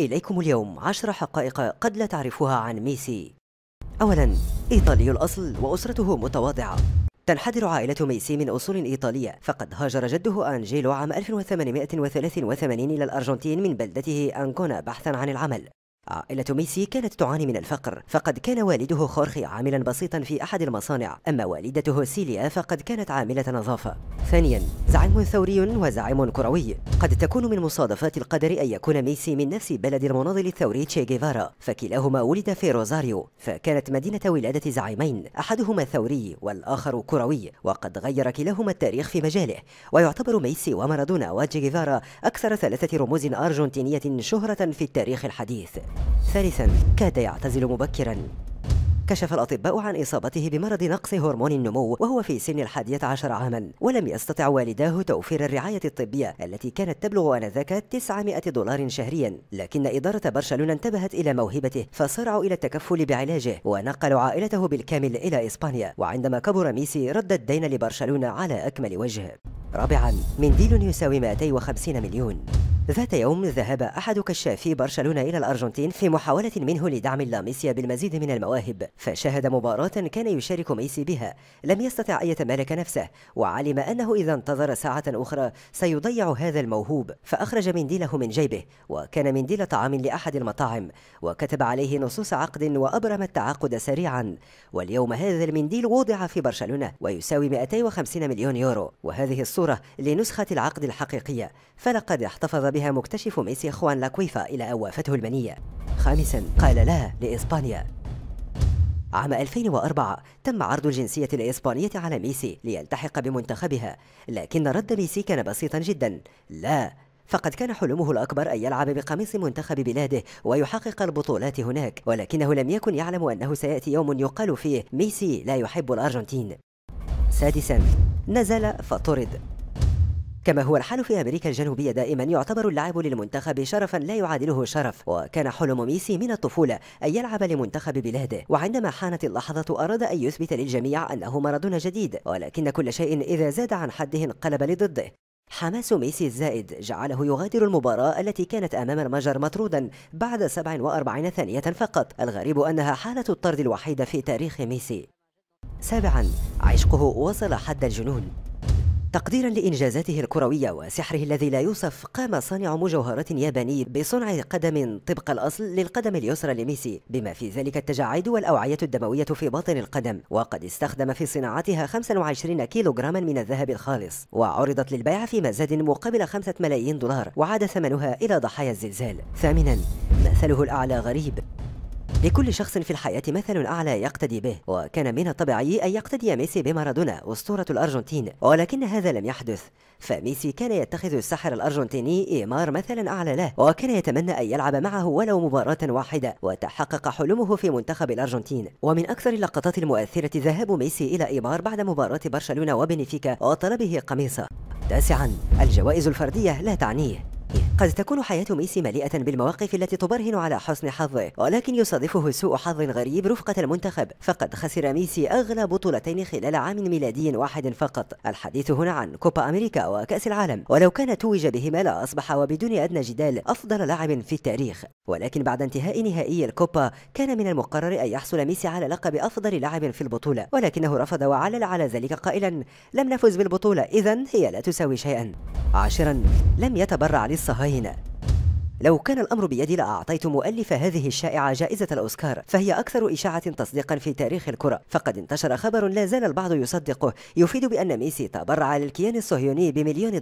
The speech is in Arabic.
إليكم اليوم عشر حقائق قد لا تعرفها عن ميسي أولا إيطالي الأصل وأسرته متواضعة تنحدر عائلة ميسي من أصول إيطالية فقد هاجر جده أنجيلو عام 1883 إلى الأرجنتين من بلدته أنكونا بحثا عن العمل عائلة ميسي كانت تعاني من الفقر فقد كان والده خورخي عاملا بسيطا في أحد المصانع أما والدته سيليا فقد كانت عاملة نظافة ثانيا زعيم ثوري وزعيم كروي قد تكون من مصادفات القدر أن يكون ميسي من نفس بلد المناضل الثوري تشي جيفارا فكلاهما ولد في روزاريو فكانت مدينة ولادة زعيمين أحدهما ثوري والآخر كروي وقد غير كلاهما التاريخ في مجاله ويعتبر ميسي ومارادونا وتشي جيفارا أكثر ثلاثة رموز أرجنتينية شهرة في التاريخ الحديث ثالثا كاد يعتزل مبكرا كشف الأطباء عن إصابته بمرض نقص هرمون النمو وهو في سن الحادية عشر عاما ولم يستطع والداه توفير الرعاية الطبية التي كانت تبلغ آنذاك 900 دولار شهريا لكن إدارة برشلونة انتبهت إلى موهبته فسارعوا إلى التكفل بعلاجه ونقلوا عائلته بالكامل إلى إسبانيا وعندما كبر ميسي رد الدين لبرشلونة على أكمل وجه رابعا منديل يساوي 250 مليون ذات يوم ذهب أحد كشافي برشلونة إلى الأرجنتين في محاولة منه لدعم لاميسيا بالمزيد من المواهب فشاهد مباراة كان يشارك ميسي بها لم يستطع أن يتمالك نفسه وعلم أنه إذا انتظر ساعة أخرى سيضيع هذا الموهوب فأخرج منديله من جيبه وكان منديل طعام لأحد المطاعم وكتب عليه نصوص عقد وأبرم التعاقد سريعا واليوم هذا المنديل وضع في برشلونة ويساوي 250 مليون يورو وهذه الصورة الصورة لنسخة العقد الحقيقية فلقد احتفظ بها مكتشف ميسي خوان لاكويفا إلى أن وافته المنية خامسا قال لا لإسبانيا عام 2004 تم عرض الجنسية الإسبانية على ميسي ليلتحق بمنتخبها لكن رد ميسي كان بسيطا جدا لا فقد كان حلمه الأكبر أن يلعب بقميص منتخب بلاده ويحقق البطولات هناك ولكنه لم يكن يعلم أنه سيأتي يوم يقال فيه ميسي لا يحب الأرجنتين سادسا نزل فطرد كما هو الحال في أمريكا الجنوبية دائما يعتبر اللعب للمنتخب شرفا لا يعادله شرف وكان حلم ميسي من الطفولة أن يلعب لمنتخب بلاده وعندما حانت اللحظة أراد أن يثبت للجميع أنه مرضنا جديد ولكن كل شيء إذا زاد عن حده انقلب لضده حماس ميسي الزائد جعله يغادر المباراة التي كانت أمام المجر مطرودا بعد 47 ثانية فقط الغريب أنها حالة الطرد الوحيدة في تاريخ ميسي سابعا عشقه وصل حد الجنون تقديرا لإنجازاته الكروية وسحره الذي لا يوصف قام صانع مجوهرات ياباني بصنع قدم طبق الأصل للقدم اليسرى لميسي بما في ذلك التجاعيد والأوعية الدموية في باطن القدم وقد استخدم في صناعتها 25 كيلوغراما من الذهب الخالص وعرضت للبيع في مزاد مقابل 5 ملايين دولار وعاد ثمنها إلى ضحايا الزلزال ثامنا مثله الأعلى غريب لكل شخص في الحياة مثل أعلى يقتدي به وكان من الطبيعي أن يقتدي ميسي بمارادونا أسطورة الأرجنتين ولكن هذا لم يحدث فميسي كان يتخذ الساحر الأرجنتيني إيمار مثلا أعلى له وكان يتمنى أن يلعب معه ولو مباراة واحدة وتحقق حلمه في منتخب الأرجنتين ومن أكثر اللقطات المؤثرة ذهاب ميسي إلى إيمار بعد مباراة برشلونة وبنفيكا وطلبه قميصه تاسعا الجوائز الفردية لا تعنيه قد تكون حياة ميسي مليئة بالمواقف التي تبرهن على حسن حظه ولكن يصادفه سوء حظ غريب رفقة المنتخب فقد خسر ميسي أغلى بطولتين خلال عام ميلادي واحد فقط الحديث هنا عن كوبا أمريكا وكأس العالم ولو كان توج بهما لأصبح وبدون أدنى جدال أفضل لاعب في التاريخ ولكن بعد انتهاء نهائي الكوبا كان من المقرر أن يحصل ميسي على لقب أفضل لاعب في البطولة ولكنه رفض وعلل على ذلك قائلا لم نفز بالبطولة إذا هي لا تساوي شيئا عاشرا لم يتبرع للصهاينة لو كان الأمر بيدي لأعطيت مؤلف هذه الشائعة جائزة الأوسكار فهي أكثر إشاعة تصديقا في تاريخ الكرة فقد انتشر خبر لا زال البعض يصدقه يفيد بأن ميسي تبرع للكيان الصهيوني بمليون